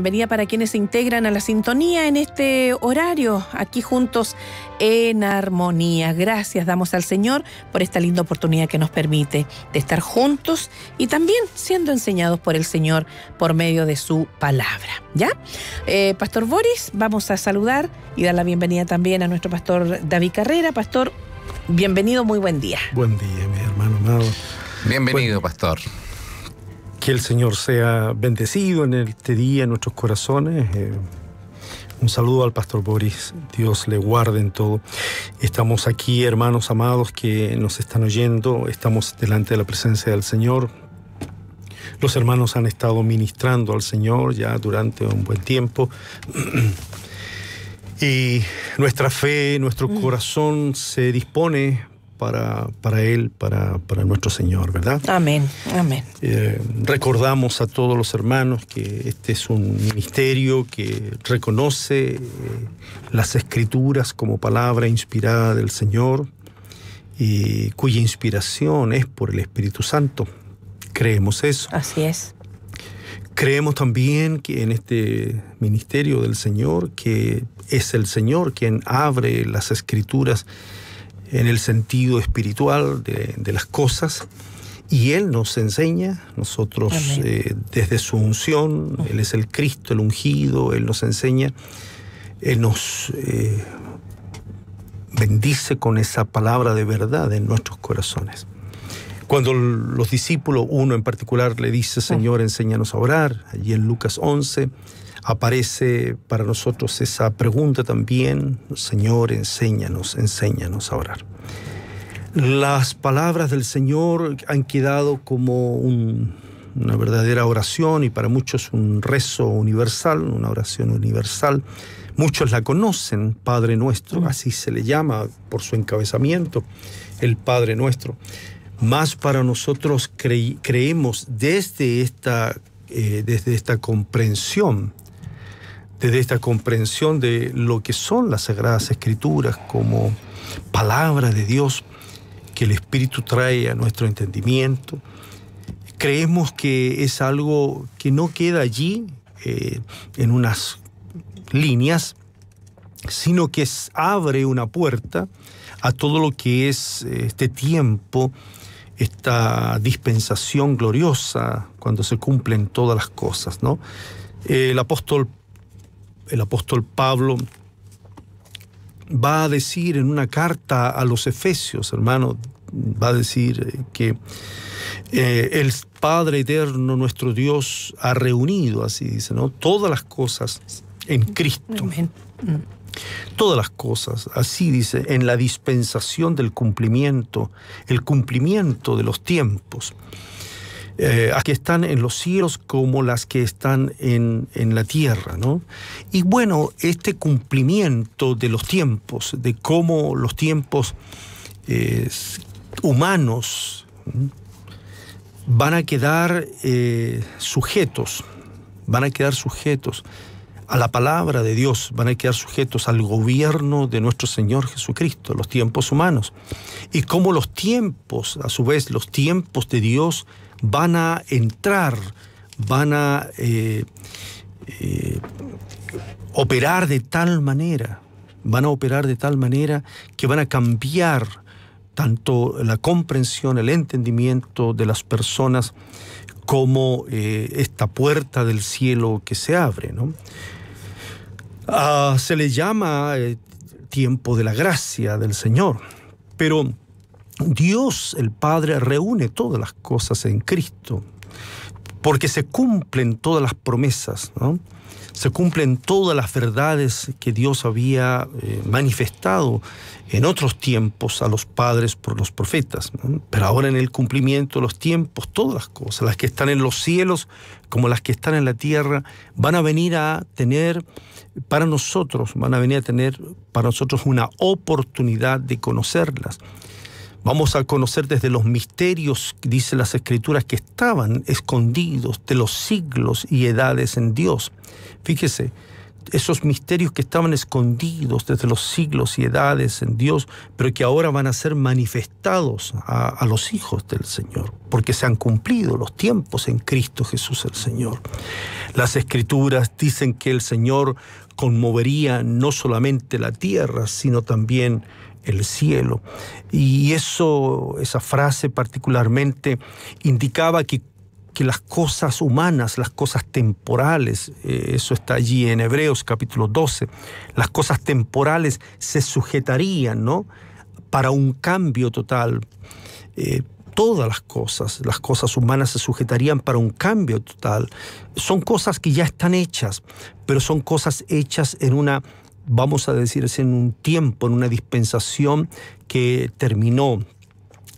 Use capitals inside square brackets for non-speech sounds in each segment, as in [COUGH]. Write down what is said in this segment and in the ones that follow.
Bienvenida para quienes se integran a la sintonía en este horario, aquí juntos en armonía. Gracias damos al Señor por esta linda oportunidad que nos permite de estar juntos y también siendo enseñados por el Señor por medio de su palabra. ¿Ya? Eh, pastor Boris, vamos a saludar y dar la bienvenida también a nuestro pastor David Carrera. Pastor, bienvenido, muy buen día. Buen día, mi hermano amado. Bienvenido, pastor que el Señor sea bendecido en este día en nuestros corazones. Eh, un saludo al pastor Boris, Dios le guarde en todo. Estamos aquí, hermanos amados que nos están oyendo, estamos delante de la presencia del Señor. Los hermanos han estado ministrando al Señor ya durante un buen tiempo. [CLEARS THROAT] Y nuestra fe, nuestro mm. corazón se dispone para, Él, para, nuestro Señor, ¿verdad? Amén, amén. Eh, recordamos a todos los hermanos que este es un ministerio que reconoce eh, las escrituras como palabra inspirada del Señor y cuya inspiración es por el Espíritu Santo. Creemos eso. Así es. Creemos también que en este ministerio del Señor, que es el Señor quien abre las escrituras en el sentido espiritual de, las cosas. Y Él nos enseña, nosotros eh, desde su unción, Él es el Cristo, el ungido, Él nos enseña, Él nos eh, bendice con esa palabra de verdad en nuestros corazones. Cuando los discípulos, uno en particular, le dice, Señor, enséñanos a orar, allí en Lucas 11, aparece para nosotros esa pregunta también, Señor, enséñanos, enséñanos a orar. Las palabras del Señor han quedado como una verdadera oración y para muchos un rezo universal, una oración universal. Muchos la conocen, Padre Nuestro, así se le llama por su encabezamiento, el Padre Nuestro. Más para nosotros creemos desde esta, eh, desde esta comprensión desde esta comprensión de lo que son las sagradas escrituras como palabra de Dios que el Espíritu trae a nuestro entendimiento, creemos que es algo que no queda allí eh, en unas líneas, sino que es, abre una puerta a todo lo que es eh, este tiempo, esta dispensación gloriosa, cuando se cumplen todas las cosas. ¿no? El apóstol el apóstol Pablo va a decir en una carta a los Efesios, hermano, va a decir eh, que eh, el Padre Eterno, nuestro Dios, ha reunido, así dice, ¿no? Todas las cosas en Cristo. Todas las cosas, así dice, en la dispensación del cumplimiento, el cumplimiento de los tiempos eh, que están en los cielos como las que están en, la tierra. ¿no? Y bueno, este cumplimiento de los tiempos, de cómo los tiempos eh, humanos van a quedar eh, sujetos, van a quedar sujetos a la palabra de Dios, van a quedar sujetos al gobierno de nuestro Señor Jesucristo, los tiempos humanos. Y cómo los tiempos, a su vez, los tiempos de Dios van a entrar, van a eh, eh, operar de tal manera, van a operar de tal manera que van a cambiar tanto la comprensión, el entendimiento de las personas como eh, esta puerta del cielo que se abre. ¿no? Ah, se le llama tiempo de la gracia del Señor, pero Dios el Padre reúne todas las cosas en Cristo, porque se cumplen todas las promesas, se cumplen todas las verdades que Dios había eh, manifestado en otros tiempos a los padres por los profetas, pero ahora en el cumplimiento de los tiempos, todas las cosas, las que están en los cielos como las que están en la tierra, van a venir a tener para nosotros, van a venir a tener para nosotros una oportunidad de conocerlas Vamos a conocer desde los misterios, dice las escrituras, que estaban escondidos de los siglos y edades en Dios. Fíjese, esos misterios que estaban escondidos desde los siglos y edades en Dios, pero que ahora van a ser manifestados a, a, los hijos del Señor, porque se han cumplido los tiempos en Cristo Jesús el Señor. Las escrituras dicen que el Señor conmovería no solamente la tierra, sino también el cielo. Y eso, esa frase particularmente indicaba que, las cosas humanas, las cosas temporales, eh, eso está allí en Hebreos capítulo 12, las cosas temporales se sujetarían, ¿no? Para un cambio total. Eh, todas las cosas, las cosas humanas se sujetarían para un cambio total. Son cosas que ya están hechas, pero son cosas hechas en una vamos a decir, es en un tiempo, en una dispensación que terminó,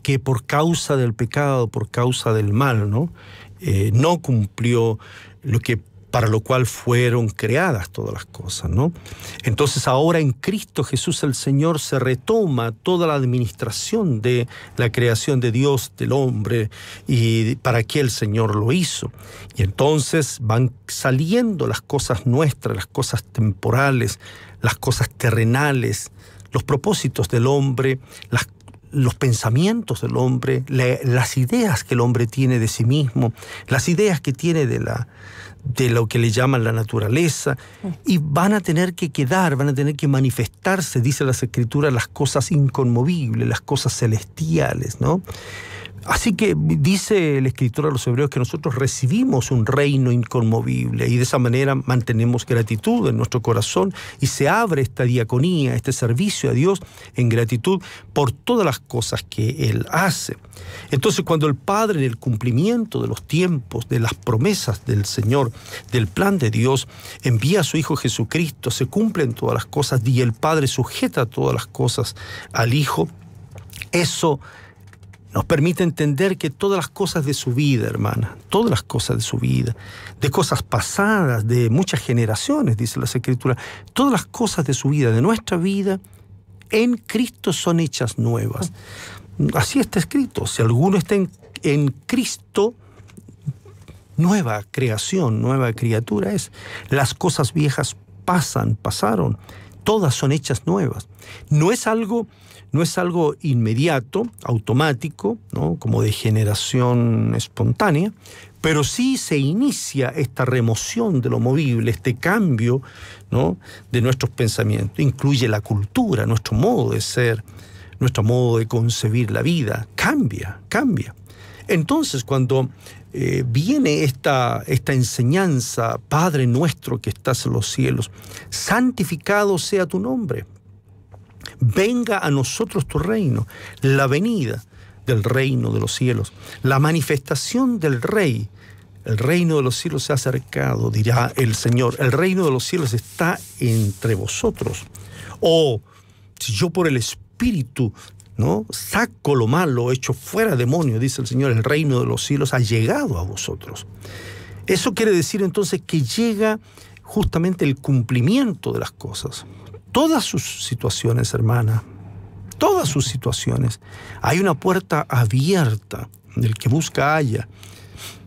que por causa del pecado, por causa del mal, ¿no? Eh, no cumplió lo que para lo cual fueron creadas todas las cosas, ¿no? Entonces ahora en Cristo Jesús el Señor se retoma toda la administración de la creación de Dios, del hombre, y para qué el Señor lo hizo. Y entonces van saliendo las cosas nuestras, las cosas temporales, las cosas terrenales, los propósitos del hombre, los pensamientos del hombre, las ideas que el hombre tiene de sí mismo, las ideas que tiene de, la, de lo que le llaman la naturaleza, y van a tener que quedar, van a tener que manifestarse, dice las escrituras, las cosas inconmovibles, las cosas celestiales, ¿no? Así que dice el escritor a los hebreos que nosotros recibimos un reino inconmovible y de esa manera mantenemos gratitud en nuestro corazón y se abre esta diaconía, este servicio a Dios en gratitud por todas las cosas que Él hace. Entonces cuando el Padre en el cumplimiento de los tiempos, de las promesas del Señor, del plan de Dios, envía a su Hijo Jesucristo, se cumplen todas las cosas y el Padre sujeta todas las cosas al Hijo, eso nos permite entender que todas las cosas de su vida, hermana, todas las cosas de su vida, de cosas pasadas, de muchas generaciones, dice las Escrituras, todas las cosas de su vida, de nuestra vida, en Cristo son hechas nuevas. Así está escrito. Si alguno está en, en Cristo, nueva creación, nueva criatura es. Las cosas viejas pasan, pasaron. Todas son hechas nuevas. No es algo no es algo inmediato, automático, ¿no? como de generación espontánea, pero sí se inicia esta remoción de lo movible, este cambio ¿no? de nuestros pensamientos. Incluye la cultura, nuestro modo de ser, nuestro modo de concebir la vida. Cambia, cambia. Entonces, cuando eh, viene esta, esta enseñanza, Padre nuestro que estás en los cielos, santificado sea tu nombre venga a nosotros tu reino, la venida del reino de los cielos, la manifestación del rey. El reino de los cielos se ha acercado, dirá el Señor. El reino de los cielos está entre vosotros. O oh, si yo por el Espíritu ¿no? saco lo malo, echo fuera demonio, dice el Señor, el reino de los cielos ha llegado a vosotros. Eso quiere decir entonces que llega justamente el cumplimiento de las cosas todas sus situaciones, hermana, todas sus situaciones. Hay una puerta abierta, el que busca haya.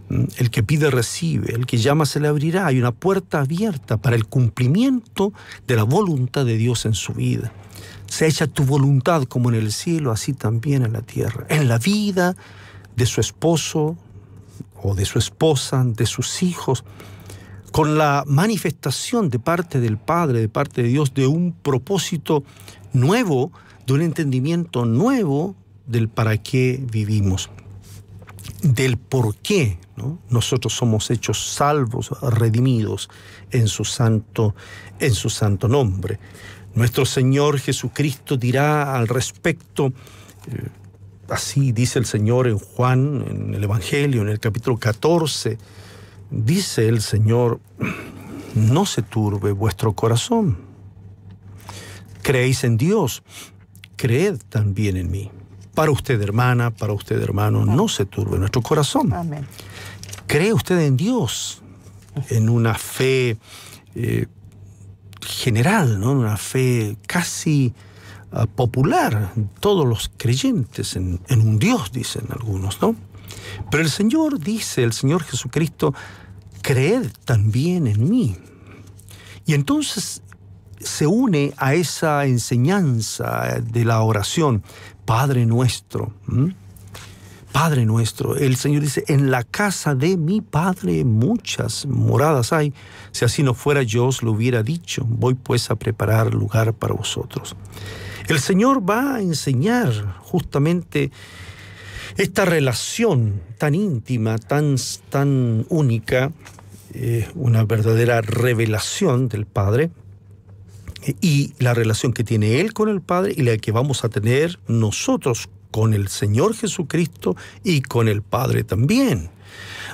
Mm, el que pide recibe, el que llama se le abrirá. Hay una puerta abierta para el cumplimiento de la voluntad de Dios en su vida. Se echa tu voluntad como en el cielo, así también en la tierra, en la vida de su esposo o de su esposa, de sus hijos, con la manifestación de parte del Padre, de parte de Dios, de un propósito nuevo, de un entendimiento nuevo del para qué vivimos, del por qué nosotros somos hechos salvos, redimidos en su santo, en su santo nombre. Nuestro Señor Jesucristo dirá al respecto, eh, así dice el Señor en Juan, en el Evangelio, en el capítulo 14, Dice el Señor, no se turbe vuestro corazón. Creéis en Dios, creed también en mí. Para usted hermana, para usted hermano, no se turbe nuestro corazón. Amén. Cree usted en Dios, en una fe eh, general, ¿no? una fe casi ah, popular. Todos los creyentes en, en un Dios, dicen algunos, ¿no? Pero el Señor dice, el Señor Jesucristo, creed también en mí. Y entonces se une a esa enseñanza de la oración, Padre nuestro. Padre nuestro. El Señor dice, en la casa de mi Padre muchas moradas hay. Si así no fuera, yo os lo hubiera dicho. Voy pues a preparar lugar para vosotros. El Señor va a enseñar justamente esta relación tan íntima, tan, tan única es una verdadera revelación del Padre y la relación que tiene Él con el Padre y la que vamos a tener nosotros con el Señor Jesucristo y con el Padre también.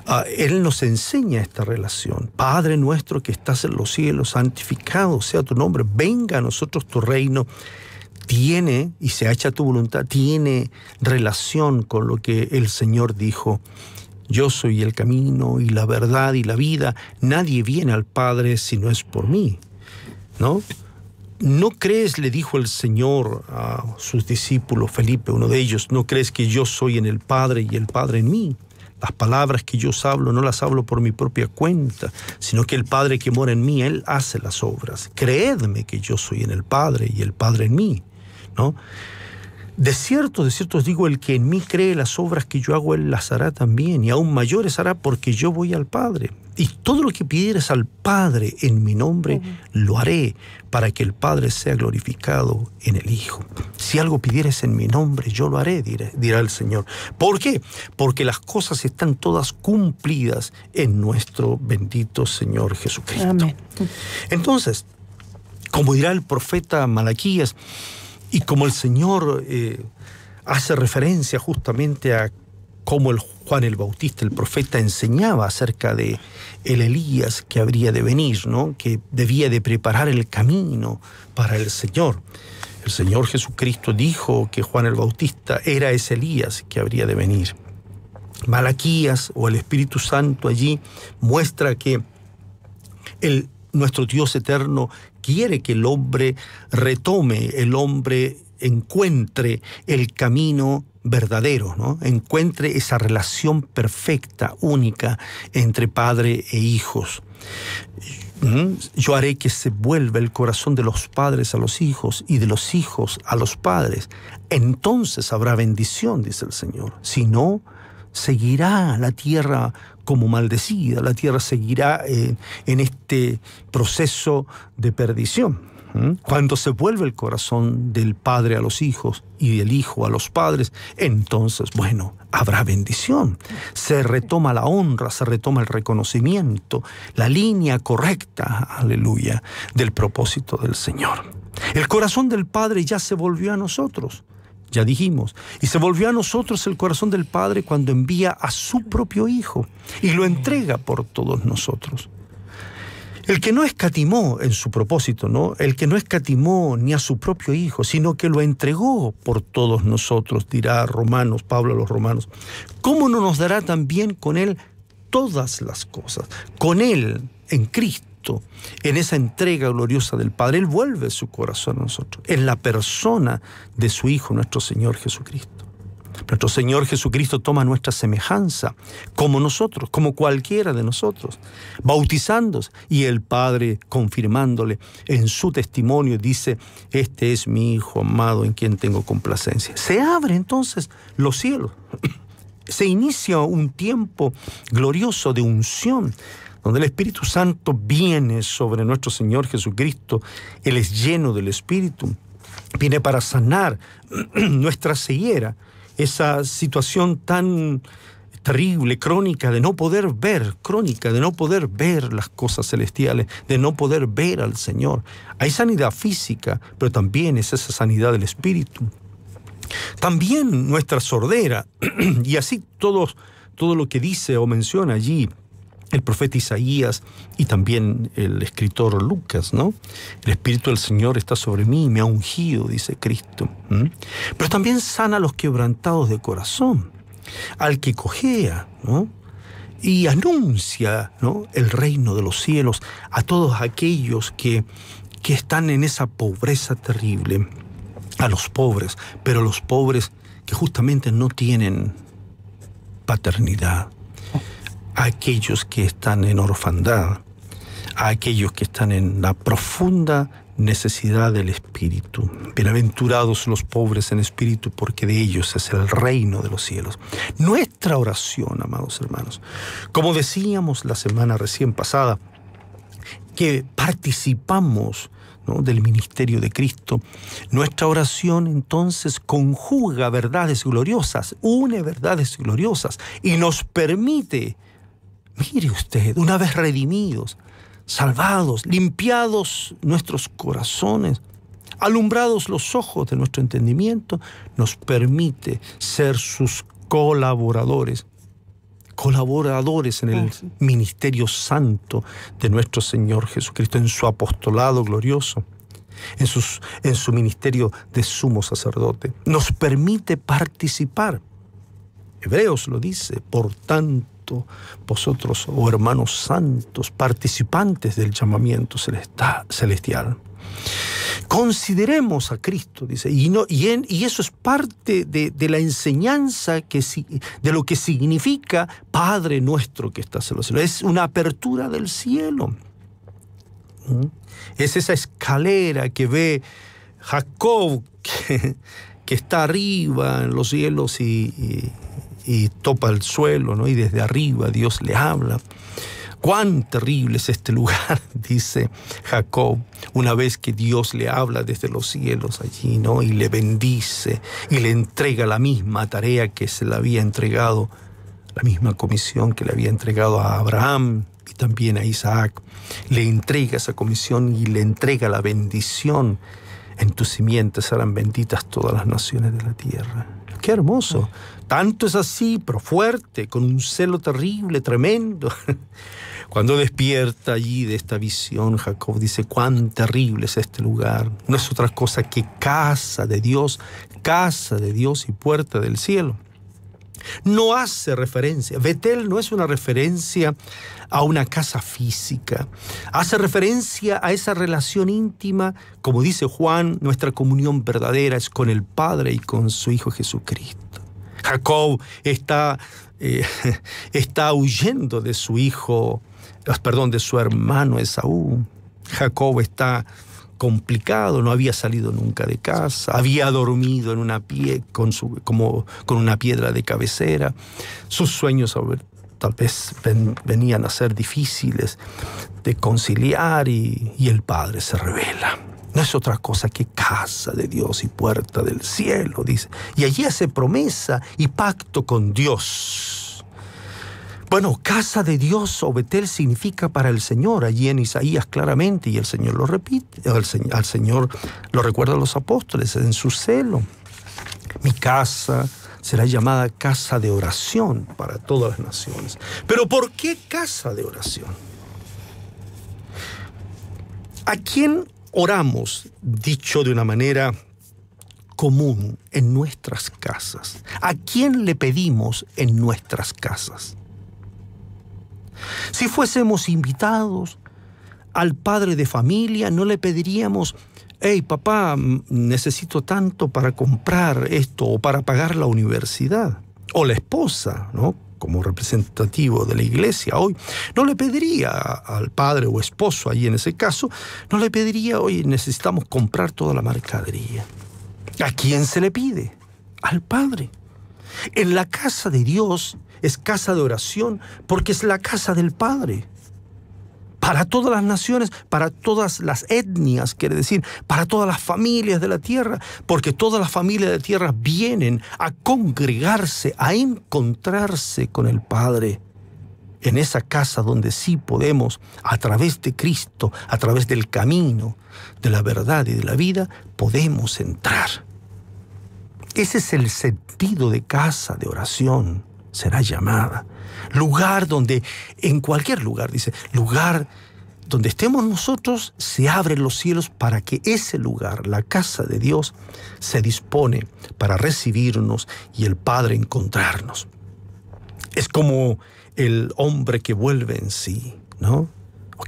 Ah, él nos enseña esta relación. Padre nuestro que estás en los cielos, santificado sea tu nombre, venga a nosotros tu reino. Tiene, y se ha hecho tu voluntad, tiene relación con lo que el Señor dijo yo soy el camino y la verdad y la vida. Nadie viene al Padre si no es por mí. ¿No? ¿No crees, le dijo el Señor a sus discípulos, Felipe, uno de ellos, no crees que yo soy en el Padre y el Padre en mí? Las palabras que yo os hablo no las hablo por mi propia cuenta, sino que el Padre que mora en mí, Él hace las obras. Creedme que yo soy en el Padre y el Padre en mí. ¿no? De cierto, de cierto os digo, el que en mí cree las obras que yo hago, él las hará también, y aún mayores hará porque yo voy al Padre. Y todo lo que pidieres al Padre en mi nombre, lo haré para que el Padre sea glorificado en el Hijo. Si algo pidieres en mi nombre, yo lo haré, dirá, dirá el Señor. ¿Por qué? Porque las cosas están todas cumplidas en nuestro bendito Señor Jesucristo. Amén. Entonces, como dirá el profeta Malaquías, y como el Señor eh, hace referencia justamente a cómo el Juan el Bautista, el profeta, enseñaba acerca de el Elías que habría de venir, ¿no? que debía de preparar el camino para el Señor. El Señor Jesucristo dijo que Juan el Bautista era ese Elías que habría de venir. Malaquías o el Espíritu Santo allí muestra que el, nuestro Dios eterno quiere que el hombre retome, el hombre encuentre el camino verdadero, ¿no? encuentre esa relación perfecta, única, entre padre e hijos. Mm, yo haré que se vuelva el corazón de los padres a los hijos y de los hijos a los padres. Entonces habrá bendición, dice el Señor. Si no, seguirá la tierra como maldecida, la tierra seguirá eh, en, este proceso de perdición. Cuando se vuelve el corazón del padre a los hijos y del hijo a los padres, entonces, bueno, habrá bendición. Se retoma la honra, se retoma el reconocimiento, la línea correcta, aleluya, del propósito del Señor. El corazón del Padre ya se volvió a nosotros ya dijimos. Y se volvió a nosotros el corazón del Padre cuando envía a su propio Hijo y lo entrega por todos nosotros. El que no escatimó en su propósito, ¿no? El que no escatimó ni a su propio Hijo, sino que lo entregó por todos nosotros, dirá Romanos, Pablo a los Romanos. ¿Cómo no nos dará también con Él todas las cosas? Con Él, en Cristo en esa entrega gloriosa del Padre, Él vuelve su corazón a nosotros, en la persona de su Hijo, nuestro Señor Jesucristo. Nuestro Señor Jesucristo toma nuestra semejanza, como nosotros, como cualquiera de nosotros, bautizándose y el Padre confirmándole en su testimonio dice, este es mi Hijo amado en quien tengo complacencia. Se abren entonces los cielos, [CLEARS THROAT] se inicia un tiempo glorioso de unción, donde el Espíritu Santo viene sobre nuestro Señor Jesucristo, Él es lleno del Espíritu, viene para sanar [CLEARS THROAT] nuestra ceguera, esa situación tan terrible, crónica de no poder ver, crónica de no poder ver las cosas celestiales, de no poder ver al Señor. Hay sanidad física, pero también es esa sanidad del Espíritu. También nuestra sordera, [CLEARS THROAT] y así todos, todo lo que dice o menciona allí el profeta Isaías y también el escritor Lucas, ¿no? El Espíritu del Señor está sobre mí, me ha ungido, dice Cristo. Pero también sana a los quebrantados de corazón, al que cojea, ¿no? Y anuncia ¿no? el reino de los cielos a todos aquellos que, que están en esa pobreza terrible, a los pobres, pero los pobres que justamente no tienen paternidad, a aquellos que están en orfandad, a aquellos que están en la profunda necesidad del Espíritu. Bienaventurados los pobres en espíritu, porque de ellos es el reino de los cielos. Nuestra oración, amados hermanos, como decíamos la semana recién pasada, que participamos del ministerio de Cristo, nuestra oración entonces conjuga verdades gloriosas, une verdades gloriosas y nos permite Mire usted, una vez redimidos, salvados, limpiados nuestros corazones, alumbrados los ojos de nuestro entendimiento, nos permite ser sus colaboradores, colaboradores en el ministerio santo de nuestro Señor Jesucristo, en su apostolado glorioso. En, en su ministerio de sumo sacerdote. Nos permite participar. Hebreos lo dice, por tanto vosotros, o oh hermanos santos, participantes del llamamiento celestial. Consideremos a Cristo, dice, y, eso es parte de, la enseñanza que, de lo que significa Padre nuestro que estás en los cielos. Es una apertura del cielo. ¿Mm? Es esa escalera que ve Jacob que, está arriba en los cielos y, y topa el suelo, ¿no? Y desde arriba Dios le habla. Cuán terrible es este lugar, [LAUGHS] dice Jacob, una vez que Dios le habla desde los cielos allí, ¿no? Y le bendice y le entrega la misma tarea que se le había entregado, la misma comisión que le había entregado a Abraham y también a Isaac. Le entrega esa comisión y le entrega la bendición. En tus simientes serán benditas todas las naciones de la tierra. Qué hermoso. Tanto es así, pero fuerte, con un celo terrible, tremendo. [LAUGHS] Cuando despierta allí de esta visión, Jacob dice, cuán terrible es este lugar. No es otra cosa que casa de Dios, casa de Dios y puerta del cielo. No hace referencia, Betel no es una referencia a una casa física, hace referencia a esa relación íntima, como dice Juan, nuestra comunión verdadera es con el Padre y con su Hijo Jesucristo. Jacob está, eh, [LAUGHS] está huyendo de su hijo, eh, perdón, de su hermano Esaú. Jacob está complicado, no había salido nunca de casa, había dormido en una con, una piedra de cabecera. Sus sueños tal vez venían a ser difíciles de conciliar y, y el padre se revela no es otra cosa que casa de Dios y puerta del cielo, dice. Y allí hace promesa y pacto con Dios. Bueno, casa de Dios o Betel significa para el Señor, allí en Isaías claramente, y el Señor lo repite, al, Señor lo recuerdan los apóstoles en su celo. Mi casa será llamada casa de oración para todas las naciones. Pero ¿por qué casa de oración? ¿A quién oramos, dicho de una manera común, en nuestras casas? ¿A quién le pedimos en nuestras casas? Si fuésemos invitados al padre de familia, no le pediríamos, hey papá, necesito tanto para comprar esto o para pagar la universidad. O la esposa, ¿no? como representativo de la iglesia hoy, no le pediría al padre o esposo ahí en ese caso, no le pediría, hoy necesitamos comprar toda la mercadería. ¿A quién se le pide? Al padre. En la casa de Dios es casa de oración porque es la casa del padre para todas las naciones, para todas las etnias, quiere decir, para todas las familias de la tierra, porque todas las familias de la tierra vienen a congregarse, a encontrarse con el Padre en esa casa donde sí podemos, a través de Cristo, a través del camino, de la verdad y de la vida, podemos entrar. Ese es el sentido de casa de oración será llamada. Lugar donde, en cualquier lugar, dice, lugar donde estemos nosotros, se abren los cielos para que ese lugar, la casa de Dios, se dispone para recibirnos y el Padre encontrarnos. Es como el hombre que vuelve en sí, ¿no?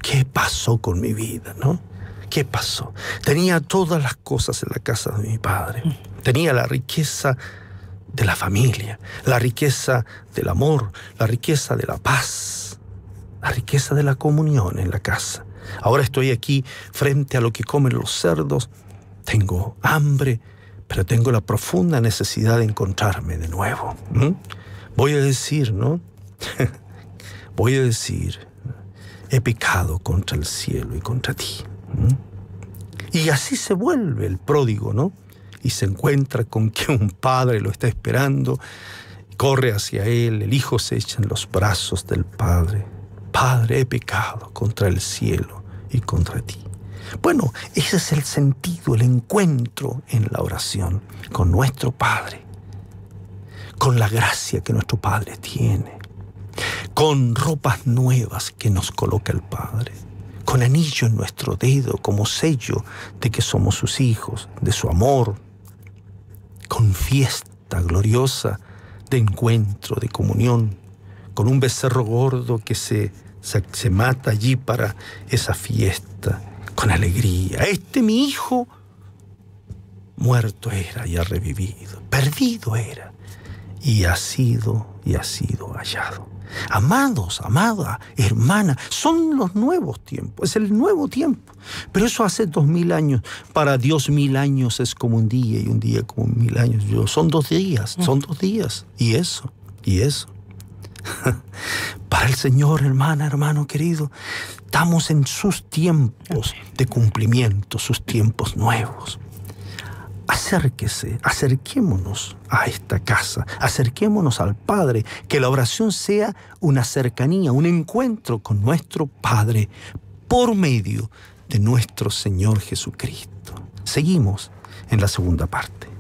¿Qué pasó con mi vida, no? ¿Qué pasó? Tenía todas las cosas en la casa de mi padre. Mm. Tenía la riqueza de la familia, la riqueza del amor, la riqueza de la paz, la riqueza de la comunión en la casa. Ahora estoy aquí frente a lo que comen los cerdos. Tengo hambre, pero tengo la profunda necesidad de encontrarme de nuevo. Voy a decir, ¿no? [LAUGHS] Voy a decir, he pecado contra el cielo y contra ti. Y así se vuelve el pródigo, ¿no? y se encuentra con que un padre lo está esperando. Corre hacia él, el hijo se echa en los brazos del padre. Padre, he pecado contra el cielo y contra ti. Bueno, ese es el sentido, el encuentro en la oración con nuestro Padre, con la gracia que nuestro Padre tiene, con ropas nuevas que nos coloca el Padre, con anillo en nuestro dedo como sello de que somos sus hijos, de su amor, con fiesta gloriosa de encuentro, de comunión, con un becerro gordo que se, se, mata allí para esa fiesta, con alegría. Este mi hijo muerto era y ha revivido, perdido era y ha sido y ha sido hallado. Amados, amada, hermana, son los nuevos tiempos, es el nuevo tiempo. Pero eso hace dos mil años, para Dios mil años es como un día y un día como mil años. son dos días, mm. son dos días. Y eso, y eso. [LAUGHS] Para el Señor, hermana, hermano querido, estamos en sus tiempos de cumplimiento, sus tiempos nuevos acérquese, acerquémonos a esta casa, acerquémonos al Padre, que la oración sea una cercanía, un encuentro con nuestro Padre por medio de nuestro Señor Jesucristo. Seguimos en la segunda parte.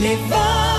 les vents.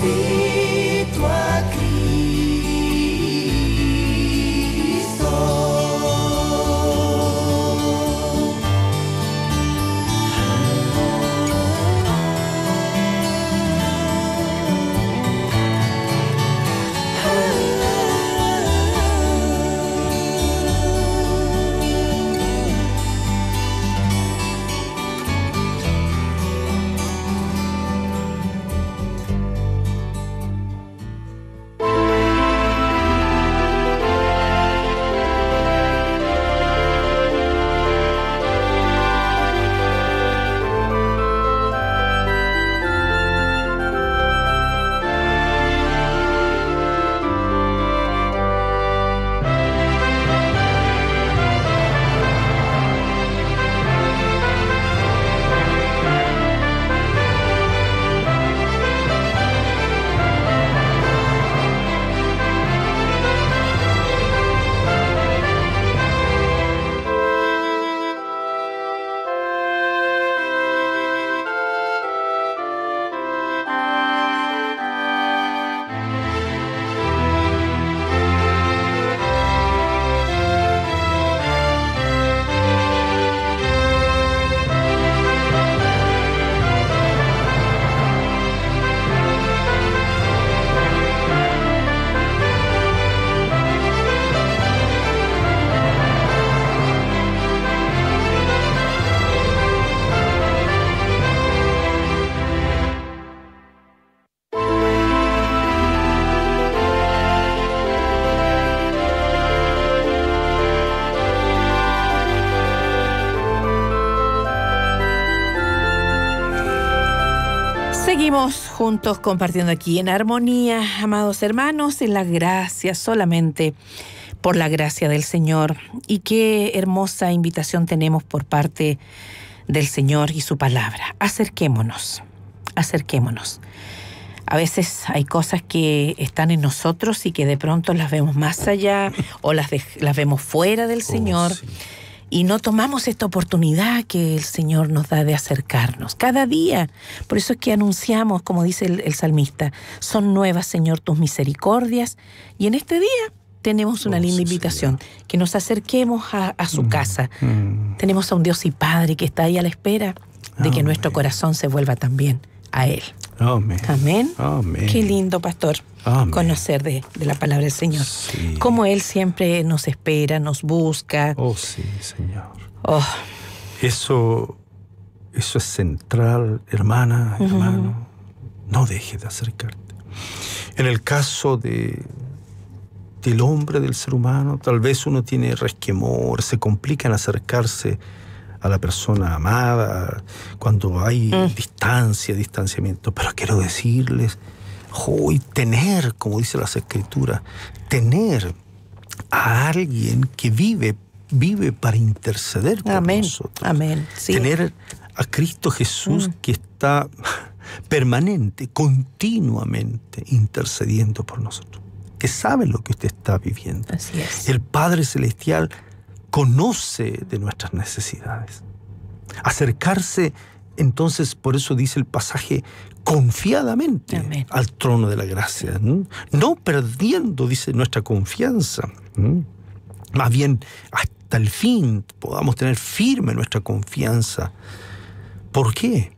see. juntos compartiendo aquí en armonía, amados hermanos, en la gracia solamente por la gracia del Señor. Y qué hermosa invitación tenemos por parte del Señor y su palabra. Acerquémonos, acerquémonos. A veces hay cosas que están en nosotros y que de pronto las vemos más allá o las, las vemos fuera del oh, Señor y no tomamos esta oportunidad que el Señor nos da de acercarnos cada día. Por eso es que anunciamos, como dice el, salmista, son nuevas, Señor, tus misericordias. Y en este día tenemos una oh, linda invitación, que nos acerquemos a, su mm, casa. Mm. Tenemos a un Dios y Padre que está ahí a la espera de que ah, nuestro corazón se vuelva también a Él. Amén. Amén. Qué lindo, pastor, conocer de, la palabra del Señor. Como Él siempre nos espera, nos busca. Oh, sí, Señor. Oh. Eso, eso es central, hermana, hermano. No deje de acercarte. En el caso de, del hombre, del ser humano, tal vez uno tiene resquemor, se complica en acercarse a la persona amada, cuando hay mm. distancia, distanciamiento. Pero quiero decirles, hoy tener, como dice las escrituras, tener a alguien que vive, vive para interceder por nosotros. Amén. Tener a Cristo Jesús mm. que está permanente, continuamente intercediendo por nosotros, que sabe lo que usted está viviendo. Así es. El Padre Celestial conoce de nuestras necesidades. Acercarse, entonces, por eso dice el pasaje, confiadamente al trono de la gracia, ¿no? perdiendo, dice, nuestra confianza. Más bien, hasta el fin podamos tener firme nuestra confianza. ¿Por qué?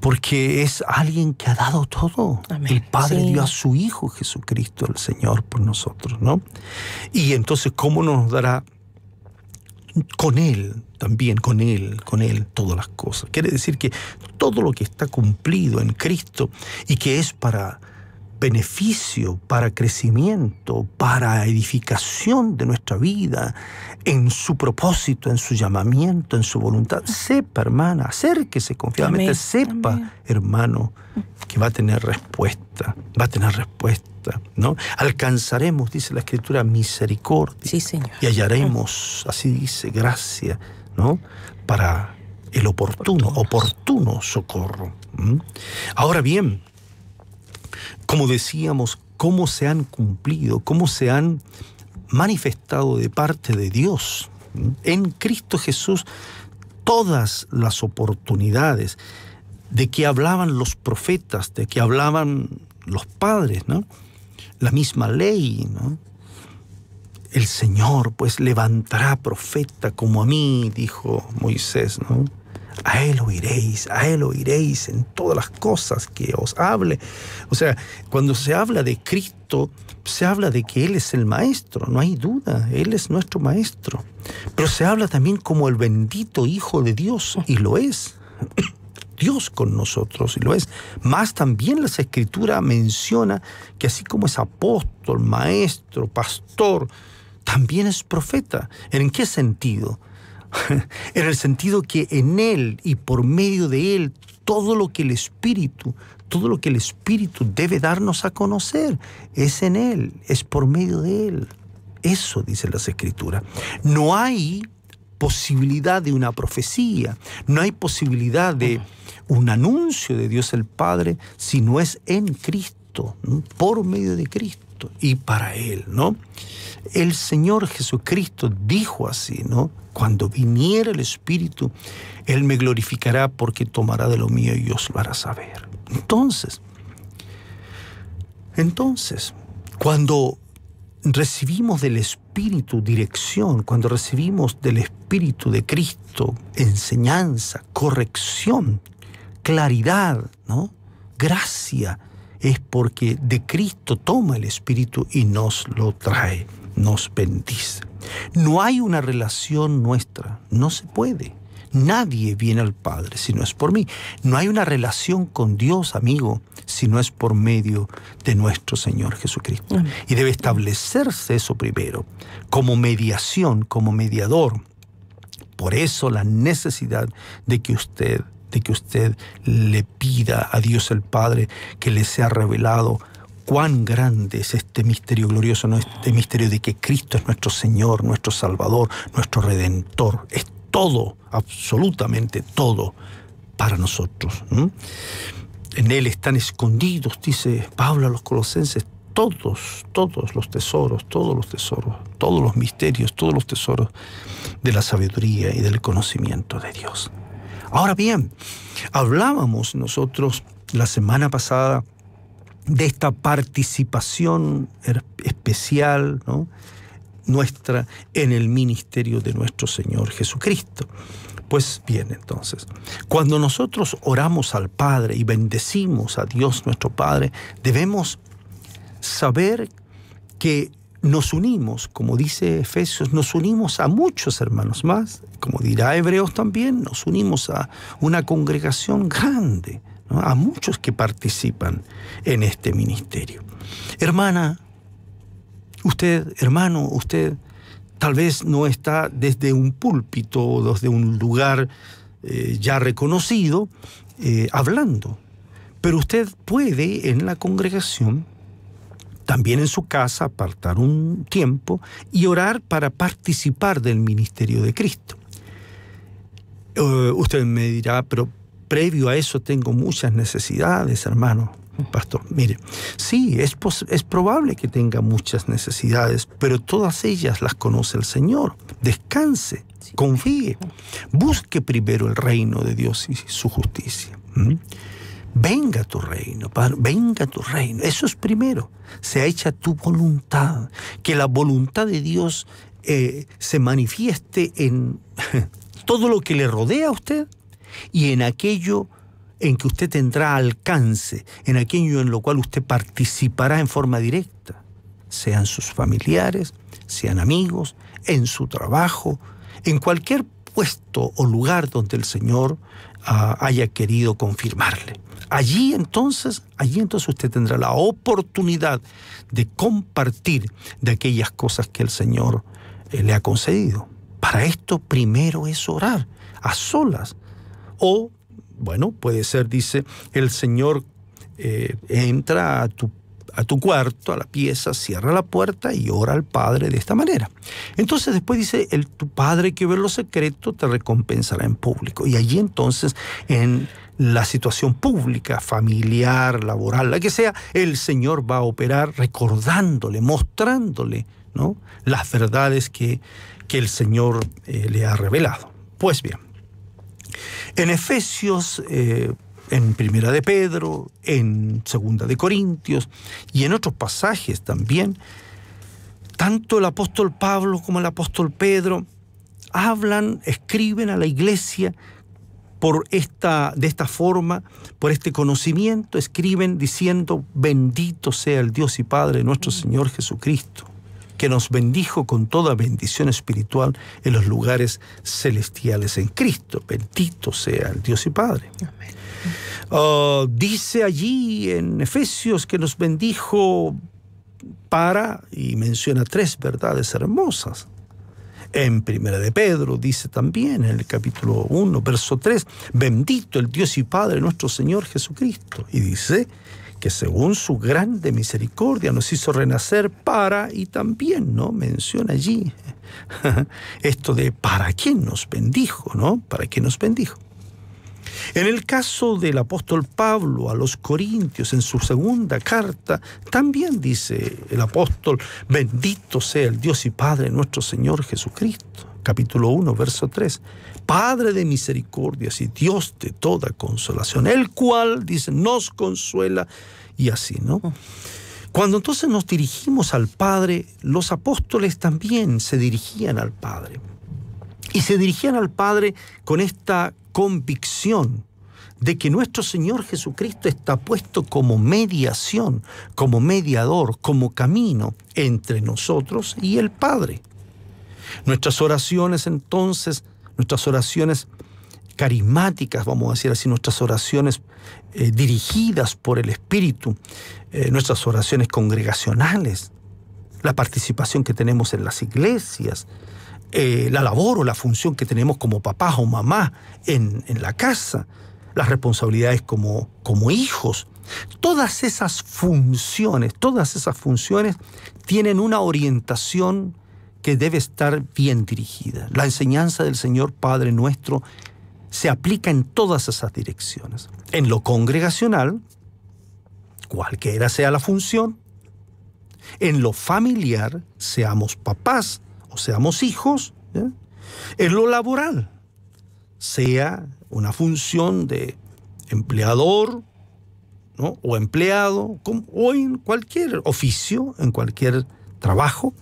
Porque es alguien que ha dado todo. El Padre dio a su Hijo Jesucristo, el Señor, por nosotros, ¿no? Y entonces, ¿cómo nos dará con Él, también con Él, con Él todas las cosas. Quiere decir que todo lo que está cumplido en Cristo y que es para beneficio, para crecimiento, para edificación de nuestra vida, en su propósito, en su llamamiento, en su voluntad. Sepa, hermana, acérquese confiadamente, sepa, hermano, que va a tener respuesta, va a tener respuesta, ¿no? Alcanzaremos, dice la Escritura, misericordia. Sí, señor. Y hallaremos, así dice, gracia, ¿no? Para el oportuno, oportuno, socorro. Ahora bien, como decíamos, cómo se han cumplido, cómo se han manifestado de parte de Dios. En Cristo Jesús todas las oportunidades de que hablaban los profetas, de que hablaban los padres, ¿no? La misma ley, ¿no? El Señor pues levantará profeta como a mí, dijo Moisés, ¿no? a Él oiréis, a Él oiréis en todas las cosas que os hable. O sea, cuando se habla de Cristo, se habla de que Él es el Maestro, no hay duda, Él es nuestro Maestro. Pero se habla también como el bendito Hijo de Dios, y lo es. [COUGHS] Dios con nosotros, y lo es. Más también las Escrituras menciona que así como es apóstol, maestro, pastor, también es profeta. ¿En qué sentido? [LAUGHS] en el sentido que en Él y por medio de Él, todo lo que el Espíritu, todo lo que el Espíritu debe darnos a conocer, es en Él, es por medio de Él. Eso dice las Escrituras. No hay posibilidad de una profecía, no hay posibilidad de un anuncio de Dios el Padre si no es en Cristo, por medio de Cristo y para Él, ¿no? El Señor Jesucristo dijo así, ¿no? Cuando viniera el Espíritu, Él me glorificará porque tomará de lo mío y os lo hará saber. Entonces, entonces, cuando recibimos del Espíritu dirección, cuando recibimos del Espíritu de Cristo enseñanza, corrección, claridad, ¿no? gracia, es porque de Cristo toma el Espíritu y nos lo trae, nos bendice. No hay una relación nuestra, no se puede. Nadie viene al Padre si no es por mí. No hay una relación con Dios, amigo, si no es por medio de nuestro Señor Jesucristo. Y debe establecerse eso primero, como mediación, como mediador. Por eso la necesidad de que usted, de que usted le pida a Dios el Padre que le sea revelado cuán grande es este misterio glorioso, este misterio de que Cristo es nuestro Señor, nuestro Salvador, nuestro Redentor. Es todo, absolutamente todo para nosotros. En Él están escondidos, dice Pablo a los colosenses, todos, todos los tesoros, todos los tesoros, todos los misterios, todos los tesoros de la sabiduría y del conocimiento de Dios. Ahora bien, hablábamos nosotros la semana pasada de esta participación er-, especial nuestra en el ministerio de nuestro Señor Jesucristo. Pues bien, entonces, cuando nosotros oramos al Padre y bendecimos a Dios nuestro Padre, debemos saber que nos unimos, como dice Efesios, nos unimos a muchos hermanos más, como dirá Hebreos también, nos unimos a una congregación grande a muchos que participan en este ministerio. Hermana, usted, hermano, usted tal vez no está desde un púlpito o desde un lugar eh, ya reconocido eh, hablando, pero usted puede en la congregación también en su casa apartar un tiempo y orar para participar del ministerio de Cristo. Eh, usted me dirá, pero previo a eso tengo muchas necesidades, hermano. Pastor, mire, sí, es, probable que tenga muchas necesidades, pero todas ellas las conoce el Señor. Descanse, confíe, busque primero el reino de Dios y su justicia. Venga tu reino, Padre, venga tu reino. Eso es primero. Se ha hecha tu voluntad. Que la voluntad de Dios eh, se manifieste en [LAUGHS] todo lo que le rodea a usted y en aquello en que usted tendrá alcance, en aquello en lo cual usted participará en forma directa, sean sus familiares, sean amigos, en su trabajo, en cualquier puesto o lugar donde el Señor ah, haya querido confirmarle. Allí entonces, allí entonces usted tendrá la oportunidad de compartir de aquellas cosas que el Señor eh, le ha concedido. Para esto primero es orar a solas o, bueno, puede ser, dice, el Señor eh, entra a tu, a tu cuarto, a la pieza, cierra la puerta y ora al Padre de esta manera. Entonces después dice, el, tu Padre que ve lo secreto te recompensará en público. Y allí entonces, en la situación pública, familiar, laboral, la que sea, el Señor va a operar recordándole, mostrándole ¿no? las verdades que, que el Señor eh, le ha revelado. Pues bien, en Efesios, eh, en Primera de Pedro, en Segunda de Corintios y en otros pasajes también, tanto el apóstol Pablo como el apóstol Pedro hablan, escriben a la iglesia por esta, de esta forma, por este conocimiento, escriben diciendo, bendito sea el Dios y Padre nuestro Señor Jesucristo, que nos bendijo con toda bendición espiritual en los lugares celestiales en Cristo. Bendito sea el Dios y Padre. Oh, dice allí en Efesios que nos bendijo para, y menciona tres verdades hermosas. En Primera de Pedro dice también, en el capítulo 1, verso 3, bendito el Dios y Padre nuestro Señor Jesucristo. Y dice, que según su grande misericordia nos hizo renacer para, y también, ¿no? Menciona allí [LAUGHS] esto de para quién nos bendijo, ¿no? Para quién nos bendijo. En el caso del apóstol Pablo a los Corintios, en su segunda carta, también dice el apóstol, bendito sea el Dios y Padre nuestro Señor Jesucristo, capítulo 1, verso 3, Padre de misericordias y Dios de toda consolación, el cual, dice, nos consuela y así, ¿no? Oh. Cuando entonces nos dirigimos al Padre, los apóstoles también se dirigían al Padre. Y se dirigían al Padre con esta convicción de que nuestro Señor Jesucristo está puesto como mediación, como mediador, como camino entre nosotros y el Padre. Nuestras oraciones entonces nuestras oraciones carismáticas, vamos a decir así, nuestras oraciones eh, dirigidas por el Espíritu, eh, nuestras oraciones congregacionales, la participación que tenemos en las iglesias, eh, la labor o la función que tenemos como papás o mamás en, la casa, las responsabilidades como, como hijos. Todas esas funciones, todas esas funciones tienen una orientación que debe estar bien dirigida. La enseñanza del Señor Padre nuestro se aplica en todas esas direcciones. En lo congregacional, cualquiera sea la función, en lo familiar, seamos papás o seamos hijos, en lo laboral, sea una función de empleador o empleado, o en cualquier oficio, en cualquier trabajo,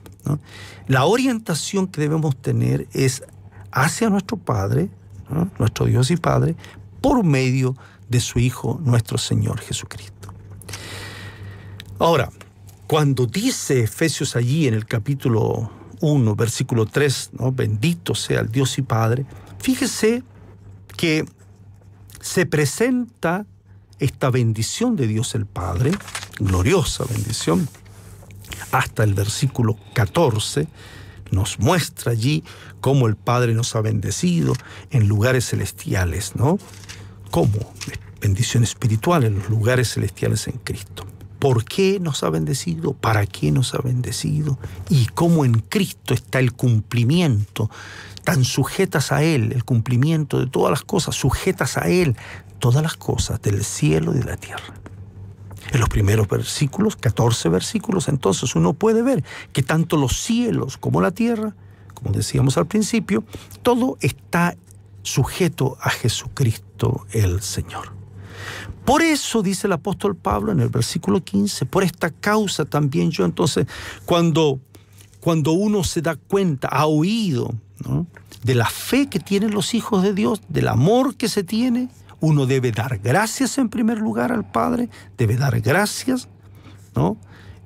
la orientación que debemos tener es hacia nuestro Padre, nuestro Dios y Padre, por medio de su Hijo, nuestro Señor Jesucristo. Ahora, cuando dice Efesios allí en el capítulo 1, versículo 3, ¿no? bendito sea el Dios y Padre, fíjese que se presenta esta bendición de Dios el Padre, gloriosa bendición, hasta el versículo 14, nos muestra allí cómo el Padre nos ha bendecido en lugares celestiales, ¿no? ¿Cómo? Bendición espiritual en los lugares celestiales en Cristo. ¿Por qué nos ha bendecido? ¿Para qué nos ha bendecido? Y cómo en Cristo está el cumplimiento, tan sujetas a Él, el cumplimiento de todas las cosas, sujetas a Él, todas las cosas del cielo y de la tierra. En los primeros versículos, 14 versículos, entonces uno puede ver que tanto los cielos como la tierra, como decíamos al principio, todo está sujeto a Jesucristo el Señor. Por eso, dice el apóstol Pablo en el versículo 15, por esta causa también yo entonces, cuando, cuando uno se da cuenta, ha oído de la fe que tienen los hijos de Dios, del amor que se tiene, uno debe dar gracias en primer lugar al Padre, debe dar gracias, ¿no?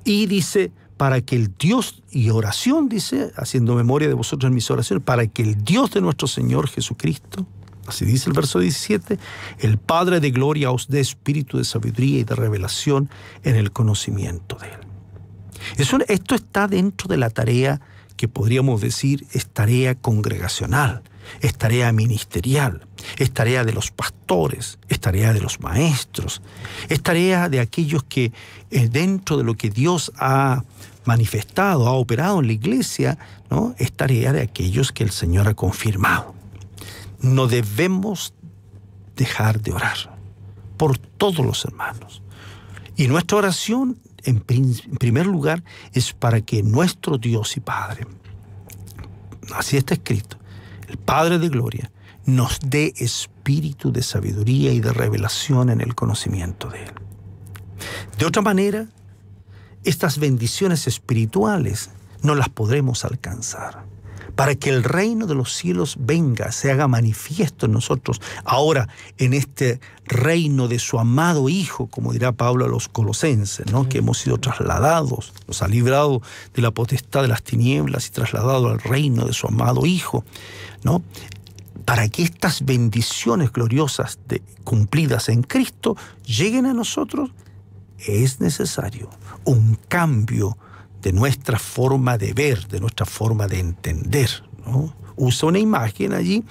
Y dice, para que el Dios, y oración dice, haciendo memoria de vosotros en mis oraciones, para que el Dios de nuestro Señor Jesucristo, así dice el verso 17, el Padre de gloria os dé espíritu de sabiduría y de revelación en el conocimiento de Él. esto está dentro de la tarea que podríamos decir es tarea congregacional, es tarea ministerial, es tarea de los pastores, es tarea de los maestros, es tarea de aquellos que eh, dentro de lo que Dios ha manifestado, ha operado en la iglesia, ¿no? es tarea de aquellos que el Señor ha confirmado. No debemos dejar de orar por todos los hermanos. Y nuestra oración, en, primer lugar, es para que nuestro Dios y Padre, así está escrito, el Padre de Gloria, nos dé espíritu de sabiduría y de revelación en el conocimiento de Él. De otra manera, estas bendiciones espirituales no las podremos alcanzar para que el reino de los cielos venga, se haga manifiesto en nosotros. Ahora, en este reino de su amado Hijo, como dirá Pablo a los colosenses, ¿no? que hemos sido trasladados, nos ha librado de la potestad de las tinieblas y trasladado al reino de su amado Hijo. ¿no? para que estas bendiciones gloriosas de, cumplidas en Cristo lleguen a nosotros, es necesario un cambio de nuestra forma de ver, de nuestra forma de entender. Usa una imagen allí,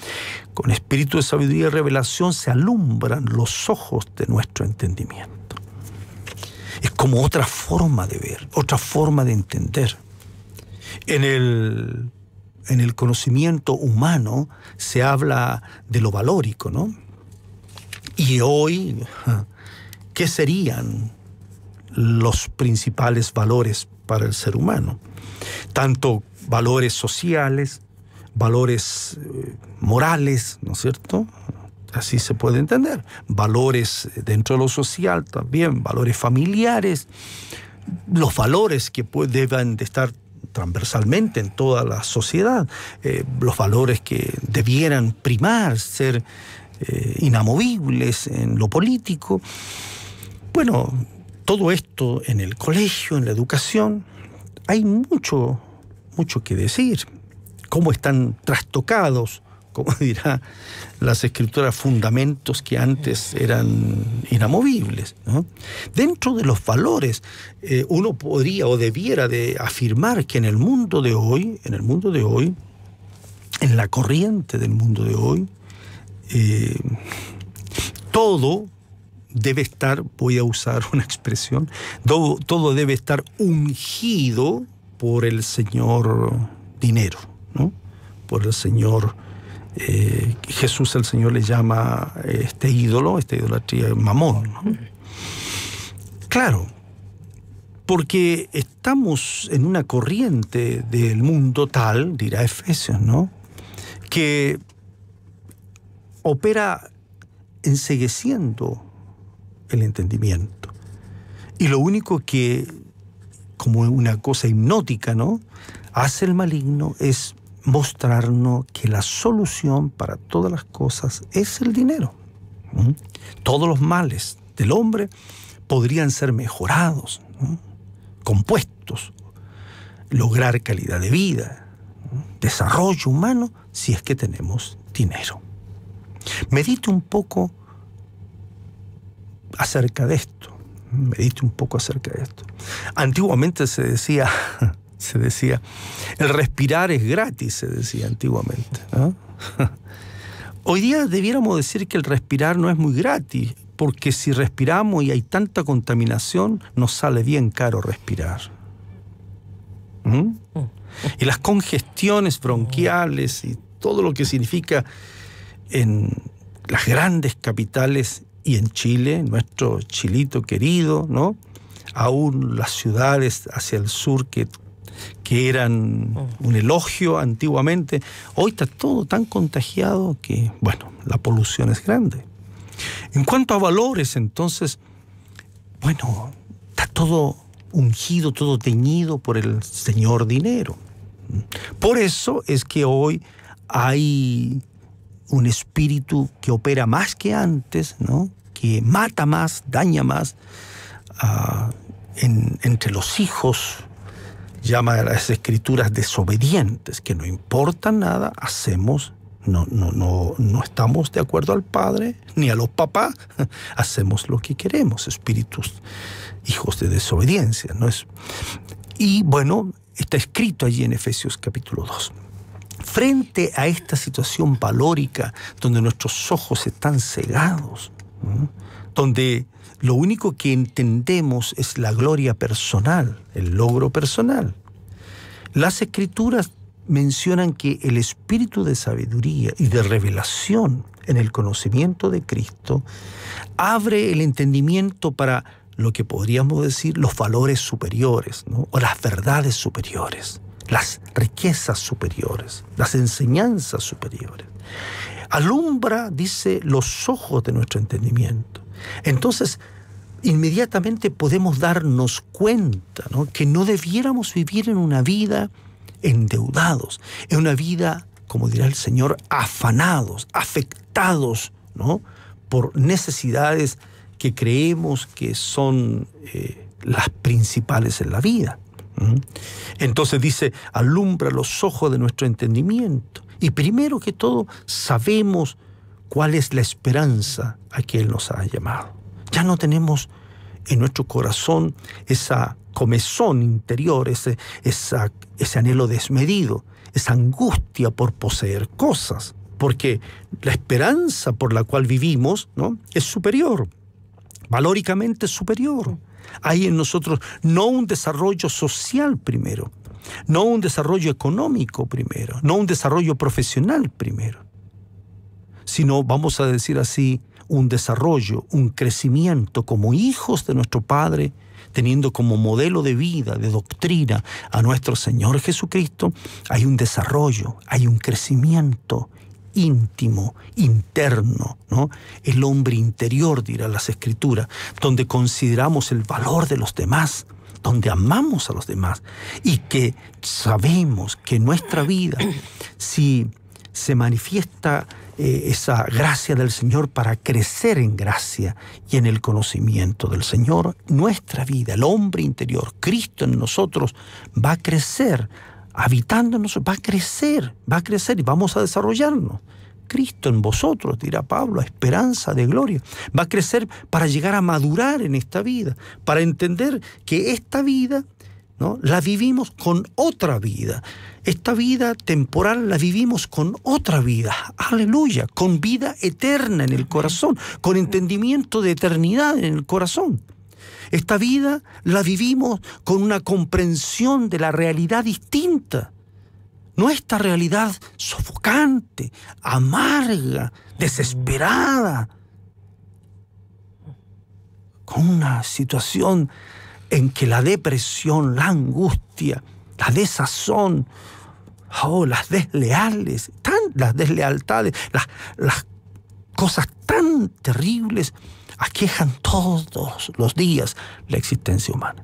con espíritu de sabiduría y revelación se alumbran los ojos de nuestro entendimiento. Es como otra forma de ver, otra forma de entender. En el, en el conocimiento humano se habla de lo valórico, ¿no? Y hoy, ¿qué serían los principales valores para el ser humano. Tanto valores sociales, valores eh, morales, ¿no es cierto? Así se puede entender. Valores eh, dentro de lo social también, valores familiares, los valores que deben de estar transversalmente en toda la sociedad, eh, los valores que debieran primar, ser inamovibles en lo político. Bueno, todo esto en el colegio, en la educación, hay mucho, mucho que decir. Cómo están trastocados, como [LAUGHS] dirá las escrituras, fundamentos que antes eran inamovibles. Dentro de los valores, eh, uno podría o debiera de afirmar que en el mundo de hoy, en el mundo de hoy, en la corriente del mundo de hoy, eh, todo debe estar, voy a usar [LAUGHS] una expresión, todo, debe estar ungido por el Señor dinero, ¿no? por el Señor eh, Jesús el Señor le llama eh, este ídolo, esta idolatría, mamón. Claro, porque estamos en una corriente del mundo tal, dirá Efesios, ¿no? que opera ensegueciendo el entendimiento. Y lo único que, como una cosa hipnótica, ¿no? Hace el maligno es mostrarnos que la solución para todas las cosas es el dinero. ¿Mm? Todos los males del hombre podrían ser mejorados, compuestos, lograr calidad de vida, desarrollo humano, si es que tenemos dinero. Medite un poco acerca de esto. Medite un poco acerca de esto. Antiguamente se decía, [LAUGHS] se decía, el respirar es gratis, se decía antiguamente. [LAUGHS] Hoy día debiéramos decir que el respirar no es muy gratis, porque si respiramos y hay tanta contaminación, nos sale bien caro respirar. ¿Mm? Mm. Y las congestiones bronquiales y todo lo que significa en las grandes capitales y en Chile, nuestro chilito querido, ¿no? Aún las ciudades hacia el sur que, que eran oh. un elogio antiguamente, hoy está todo tan contagiado que, bueno, la polución es grande. En cuanto a valores, entonces, bueno, está todo ungido, todo teñido por el señor dinero. Por eso es que hoy hay un espíritu que opera más que antes, ¿no? que mata más, daña más ah, entre los hijos, llama a las escrituras desobedientes, que no importa nada, hacemos, no, no, no, no estamos de acuerdo al padre ni a los papás, [LAUGHS] hacemos lo que queremos, espíritus hijos de desobediencia. ¿no es? Y bueno, está escrito allí en Efesios capítulo 2 frente a esta situación valórica donde nuestros ojos están cegados, donde lo único que entendemos es la gloria personal, el logro personal. Las escrituras mencionan que el espíritu de sabiduría y de revelación en el conocimiento de Cristo abre el entendimiento para lo que podríamos decir los valores superiores o las verdades superiores las riquezas superiores, las enseñanzas superiores. Alumbra, dice, los ojos de nuestro entendimiento. Entonces, inmediatamente podemos darnos cuenta que no debiéramos vivir en una vida endeudados, en una vida, como dirá el Señor, afanados, afectados ¿no? por necesidades que creemos que son eh, las principales en la vida. Entonces dice, alumbra los ojos de nuestro entendimiento. Y primero que todo, sabemos cuál es la esperanza a que Él nos ha llamado. Ya no tenemos en nuestro corazón esa comezón interior, ese, ese anhelo desmedido, esa angustia por poseer cosas, porque la esperanza por la cual vivimos ¿no? es superior, valóricamente superior. Hay en nosotros no un desarrollo social primero, no un desarrollo económico primero, no un desarrollo profesional primero, sino, vamos a decir así, un desarrollo, un crecimiento como hijos de nuestro Padre, teniendo como modelo de vida, de doctrina a nuestro Señor Jesucristo, hay un desarrollo, hay un crecimiento, íntimo, interno, ¿no? El hombre interior, dirá las escrituras, donde consideramos el valor de los demás, donde amamos a los demás y que sabemos que nuestra vida, [CLEARS THROAT] si se manifiesta eh, esa gracia del Señor para crecer en gracia y en el conocimiento del Señor, nuestra vida, el hombre interior, Cristo en nosotros, va a crecer Habitando en nosotros, va a crecer, va a crecer y vamos a desarrollarnos. Cristo en vosotros, dirá Pablo, esperanza de gloria. Va a crecer para llegar a madurar en esta vida, para entender que esta vida ¿no? la vivimos con otra vida. Esta vida temporal la vivimos con otra vida, aleluya, con vida eterna en el corazón, con entendimiento de eternidad en el corazón. Esta vida la vivimos con una comprensión de la realidad distinta. Nuestra realidad sofocante, amarga, desesperada, con una situación en que la depresión, la angustia, la desazón, oh, las desleales, tan, las deslealtades, las, las cosas tan terribles aquejan todos los días la existencia humana.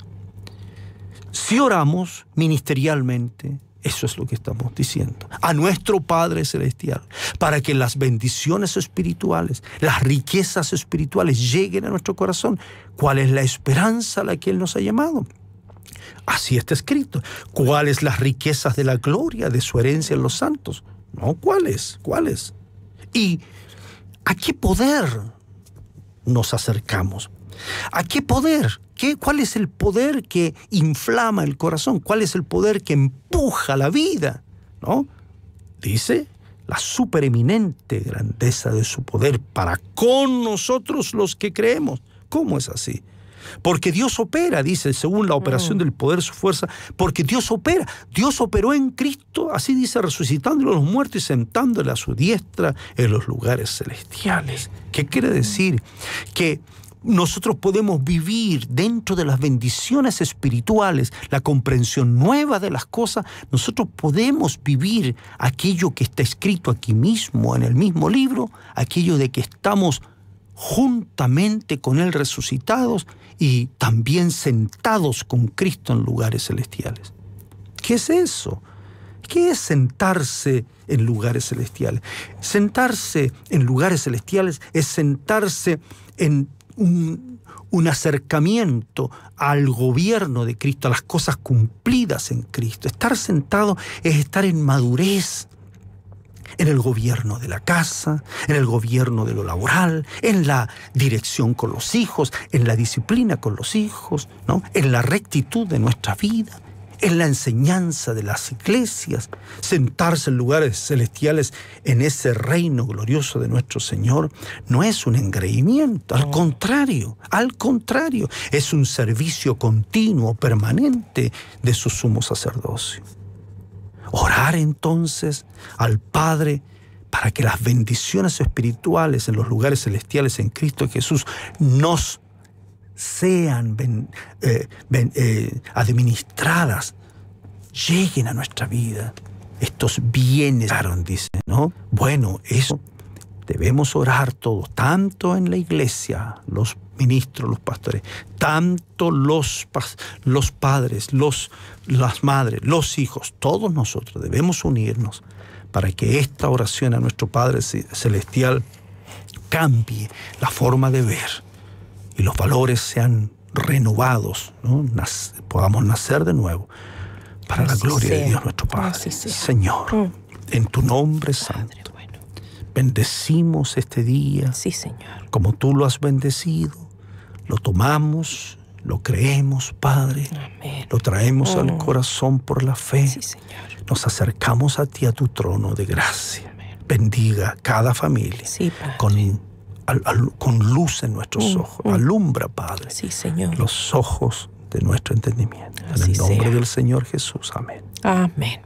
Si oramos ministerialmente, eso es lo que estamos diciendo. A nuestro Padre Celestial, para que las bendiciones espirituales, las riquezas espirituales lleguen a nuestro corazón. ¿Cuál es la esperanza a la que Él nos ha llamado? Así está escrito. ¿Cuáles las riquezas de la gloria de su herencia en los santos? No, ¿cuáles? ¿Cuáles? ¿Y a qué poder nos acercamos. ¿A qué poder? ¿Qué, ¿Cuál es el poder que inflama el corazón? ¿Cuál es el poder que empuja la vida? ¿No? Dice la supereminente grandeza de su poder para con nosotros los que creemos. ¿Cómo es así? Porque Dios opera, dice, según la operación mm. del poder, su fuerza, porque Dios opera. Dios operó en Cristo, así dice, resucitándolo a los muertos y sentándole a su diestra en los lugares celestiales. ¿Qué quiere mm. decir? Que nosotros podemos vivir dentro de las bendiciones espirituales, la comprensión nueva de las cosas, nosotros podemos vivir aquello que está escrito aquí mismo, en el mismo libro, aquello de que estamos juntamente con Él resucitados y también sentados con Cristo en lugares celestiales. ¿Qué es eso? ¿Qué es sentarse en lugares celestiales? Sentarse en lugares celestiales es sentarse en un, acercamiento al gobierno de Cristo, a las cosas cumplidas en Cristo. Estar sentado es estar en madurez, en el gobierno de la casa, en el gobierno de lo laboral, en la dirección con los hijos, en la disciplina con los hijos, ¿no? en la rectitud de nuestra vida, en la enseñanza de las iglesias, sentarse en lugares celestiales en ese reino glorioso de nuestro Señor, no es un engreimiento, al contrario, al contrario, es un servicio continuo, permanente de su sumo sacerdocio. Orar entonces al Padre para que las bendiciones espirituales en los lugares celestiales en Cristo Jesús nos sean eh, eh, administradas, lleguen a nuestra vida. Estos bienes, dice, ¿no? Bueno, eso debemos orar todos, tanto en la iglesia, los ministros, los pastores, tanto los, los padres, los, las madres, los hijos, todos nosotros debemos unirnos para que esta oración a nuestro Padre Celestial cambie la forma de ver y los valores sean renovados, ¿no? podamos nacer de nuevo para la gloria de Dios nuestro Padre. Señor, mm. en tu nombre santo. Bendecimos este día. Sí, Señor. Como tú lo has bendecido lo tomamos, lo creemos, Padre. Lo traemos al mm. corazón por la fe. Nos acercamos a ti, a tu trono de gracia. Bendiga cada familia con, luz en nuestros mm, ojos. Mm. Alumbra, Padre, sí, señor. los ojos de nuestro entendimiento. en el nombre del Señor Jesús. Amén. Amén.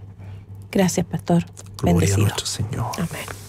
Gracias, Pastor. Gloria a nuestro Señor. Amén.